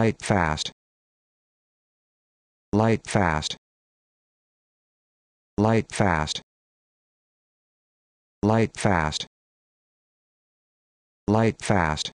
Light fast. Light fast. Light fast. Light fast. Light fast.